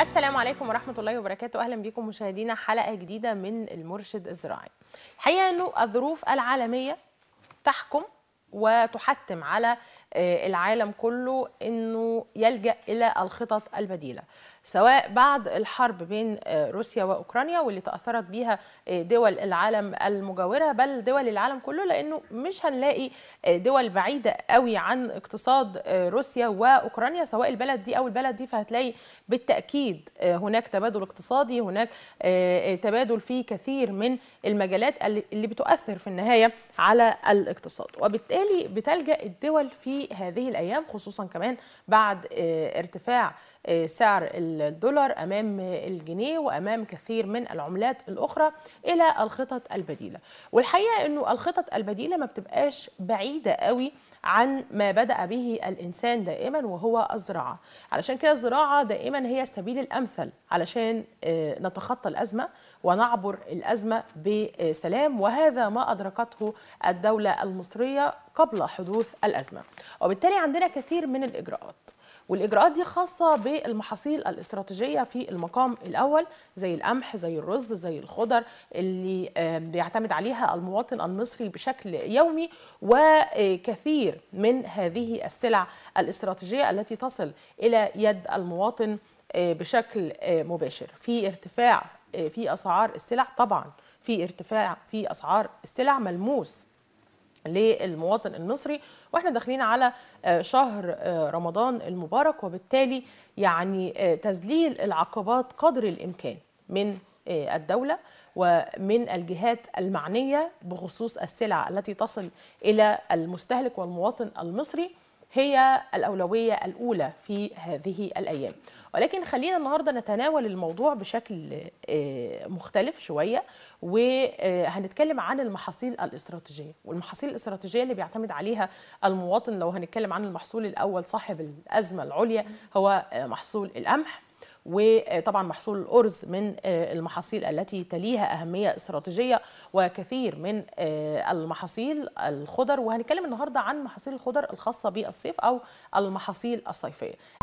السلام عليكم ورحمة الله وبركاته أهلا بكم مشاهدينا حلقة جديدة من المرشد الزراعي الحقيقة أنه الظروف العالمية تحكم وتحتم على آه، العالم كله انه يلجا الى الخطط البديله سواء بعد الحرب بين آه، روسيا واوكرانيا واللي تاثرت بيها آه، دول العالم المجاوره بل دول العالم كله لانه مش هنلاقي دول بعيده قوي عن اقتصاد روسيا واوكرانيا سواء البلد دي او البلد دي فهتلاقي بالتاكيد هناك تبادل اقتصادي هناك تبادل في كثير من المجالات اللي بتؤثر في النهايه على الاقتصاد وبالتالي بتلجا الدول في في هذه الايام خصوصا كمان بعد آه، ارتفاع آه، سعر الدولار امام الجنيه وامام كثير من العملات الاخرى الى الخطط البديله والحقيقه انه الخطط البديله ما بتبقاش بعيده قوي عن ما بدا به الانسان دائما وهو الزراعه علشان كده الزراعه دائما هي السبيل الامثل علشان آه، نتخطى الازمه ونعبر الازمه بسلام وهذا ما ادركته الدوله المصريه قبل حدوث الازمه وبالتالي عندنا كثير من الاجراءات والاجراءات دي خاصه بالمحاصيل الاستراتيجيه في المقام الاول زي القمح زي الرز زي الخضر اللي بيعتمد عليها المواطن المصري بشكل يومي وكثير من هذه السلع الاستراتيجيه التي تصل الى يد المواطن آه، بشكل آه، مباشر في ارتفاع آه، في اسعار السلع طبعا في ارتفاع في اسعار السلع ملموس للمواطن المصري واحنا داخلين على آه، شهر آه، رمضان المبارك وبالتالي يعني آه، تذليل العقبات قدر الامكان من الدوله ومن الجهات المعنيه بخصوص السلع التي تصل الى المستهلك والمواطن المصري هي الأولوية الأولى في هذه الأيام ولكن خلينا النهاردة نتناول الموضوع بشكل آه، مختلف شوية وهنتكلم عن المحاصيل الاستراتيجية والمحاصيل الاستراتيجية اللي بيعتمد عليها المواطن لو هنتكلم عن المحصول الأول صاحب الأزمة العليا هو آه، محصول القمح وطبعا محصول الأرز من آه، المحاصيل التي تليها أهمية استراتيجية وكثير من آه، المحاصيل الخضر وهنتكلم النهاردة عن محاصيل الخضر الخاصة بالصيف أو المحاصيل الصيفية